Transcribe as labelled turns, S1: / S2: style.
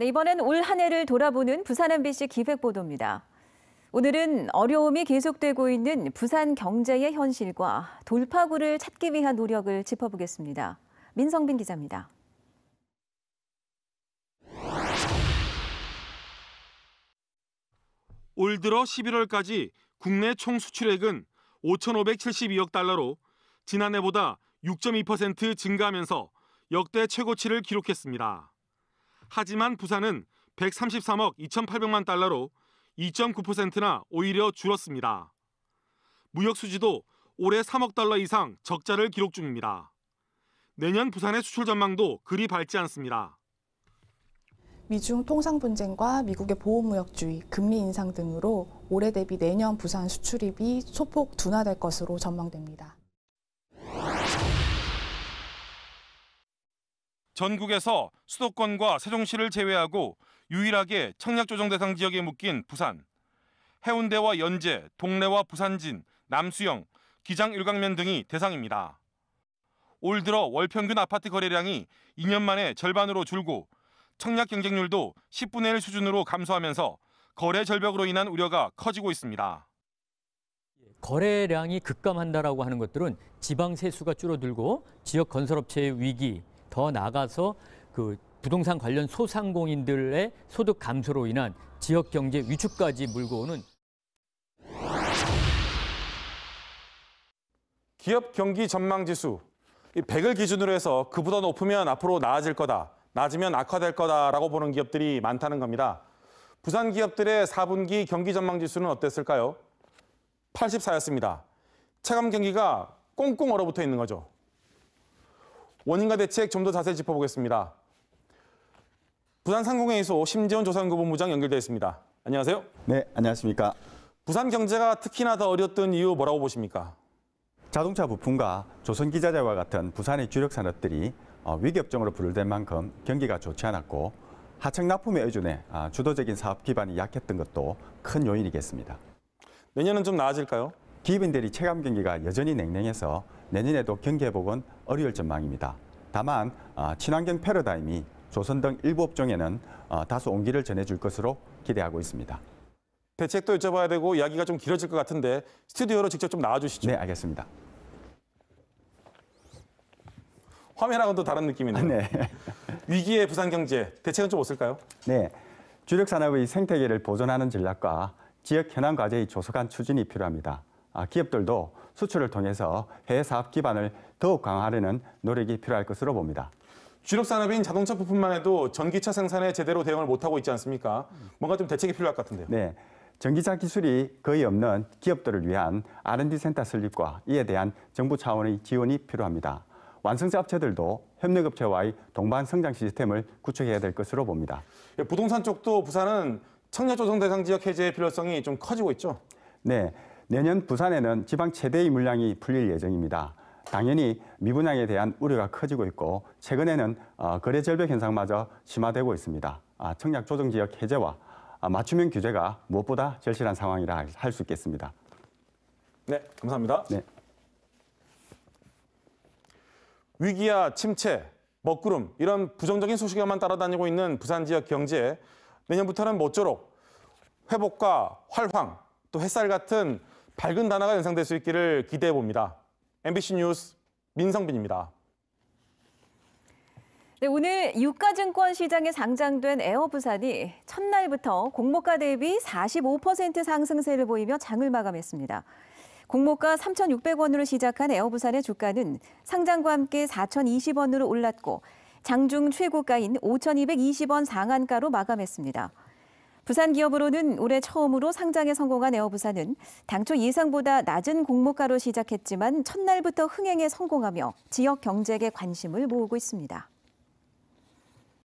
S1: 네, 이번엔 올 한 해를 돌아보는 부산 MBC 기획보도입니다. 오늘은 어려움이 계속되고 있는 부산 경제의 현실과 돌파구를 찾기 위한 노력을 짚어보겠습니다. 민성빈 기자입니다.
S2: 올 들어 11월까지 국내 총 수출액은 5,572억 달러로 지난해보다 6.2% 증가하면서 역대 최고치를 기록했습니다. 하지만 부산은 133억 2,800만 달러로 2.9%나 오히려 줄었습니다. 무역 수지도 올해 3억 달러 이상 적자를 기록 중입니다. 내년 부산의 수출 전망도 그리 밝지 않습니다.
S1: 미중 통상 분쟁과 미국의 보호무역주의, 금리 인상 등으로 올해 대비 내년 부산 수출입이 소폭 둔화될 것으로 전망됩니다.
S2: 전국에서 수도권과 세종시를 제외하고 유일하게 청약조정 대상 지역에 묶인 부산. 해운대와 연제, 동래와 부산진, 남수영, 기장 일광면 등이 대상입니다. 올 들어 월 평균 아파트 거래량이 2년 만에 절반으로 줄고 청약 경쟁률도 10분의 1 수준으로 감소하면서 거래 절벽으로 인한 우려가 커지고
S3: 있습니다. 거래량이 급감한다라고 하는 것들은 지방 세수가 줄어들고 지역 건설업체의 위기, 더 나아가서 그 부동산 관련 소상공인들의 소득 감소로 인한 지역 경제 위축까지 물고 오는 기업 경기 전망 지수
S2: 100을 기준으로 해서 그보다 높으면 앞으로 나아질 거다. 낮으면 악화될 거다라고 보는 기업들이 많다는 겁니다. 부산 기업들의 4분기 경기 전망 지수는 어땠을까요? 84였습니다. 체감 경기가 꽁꽁 얼어붙어 있는 거죠. 원인과 대책 좀 더 자세히 짚어보겠습니다. 부산 상공회의소 심재원 조산구본부장 연결돼 있습니다. 안녕하세요.
S3: 네, 안녕하십니까.
S2: 부산 경제가 특히나 더어려던 이유 뭐라고
S3: 보십니까? 자동차 부품과 조선기자재와 같은 부산의 주력 산업들이 어, 위기업종으로 분류된 만큼 경기가 좋지 않았고 하청 납품에 의존해 아, 주도적인 사업 기반이 약했던 것도 큰 요인이겠습니다. 내년은 좀 나아질까요? 기업인들이 체감 경기가 여전히 냉랭해서 내년에도 경기 회복은 어려울 전망입니다. 다만 아, 친환경 패러다임이 조선 등 일부 업종에는 아, 다소 온기를 전해줄 것으로 기대하고 있습니다.
S2: 대책도 여쭤봐야 되고 이야기가 좀 길어질 것 같은데 스튜디오로 직접 좀 나와주시죠. 네, 알겠습니다.
S3: 화면하고는 또 다른 느낌이네요. 네. 위기의 부산 경제 대책은 좀 없을까요? 네. 주력 산업의 생태계를 보존하는 전략과 지역 현안 과제의 조속한 추진이 필요합니다. 아, 기업들도 수출을 통해서 해외 사업 기반을 더욱 강화하려는 노력이 필요할 것으로 봅니다. 주력 산업인 자동차 부품만 해도 전기차 생산에
S2: 제대로 대응을 못하고 있지 않습니까? 뭔가 좀 대책이 필요할 것 같은데요.
S3: 네. 전기차 기술이 거의 없는 기업들을 위한 R&D 센터 설립과 이에 대한 정부 차원의 지원이 필요합니다. 완성차 업체들도 협력업체와의 동반 성장 시스템을 구축해야 될 것으로 봅니다. 예, 부동산 쪽도 부산은 청약 조성 대상 지역 해제의 필요성이 좀 커지고 있죠. 네, 내년 부산에는 지방 최대의 물량이 풀릴 예정입니다. 당연히 미분양에 대한 우려가 커지고 있고 최근에는 어, 거래 절벽 현상마저 심화되고 있습니다. 아, 청약 조정 지역 해제와 아, 맞춤형 규제가 무엇보다 절실한 상황이라 할 수 있겠습니다.
S2: 네, 감사합니다. 네. 위기야 침체, 먹구름 이런 부정적인 소식에만 따라다니고 있는 부산 지역 경제 내년부터는 모쪼록 회복과 활황 또 햇살 같은 밝은 단어가 연상될 수 있기를 기대해 봅니다. MBC 뉴스 민성빈입니다.
S1: 네, 오늘 유가증권 시장에 상장된 에어부산이 첫날부터 공모가 대비 45% 상승세를 보이며 장을 마감했습니다. 공모가 3,600원으로 시작한 에어부산의 주가는 상장과 함께 4,020원으로 올랐고 장중 최고가인 5,220원 상한가로 마감했습니다. 부산 기업으로는 올해 처음으로 상장에 성공한 에어부산은 당초 예상보다 낮은 공모가로 시작했지만 첫날부터 흥행에 성공하며 지역 경제에 관심을 모으고 있습니다.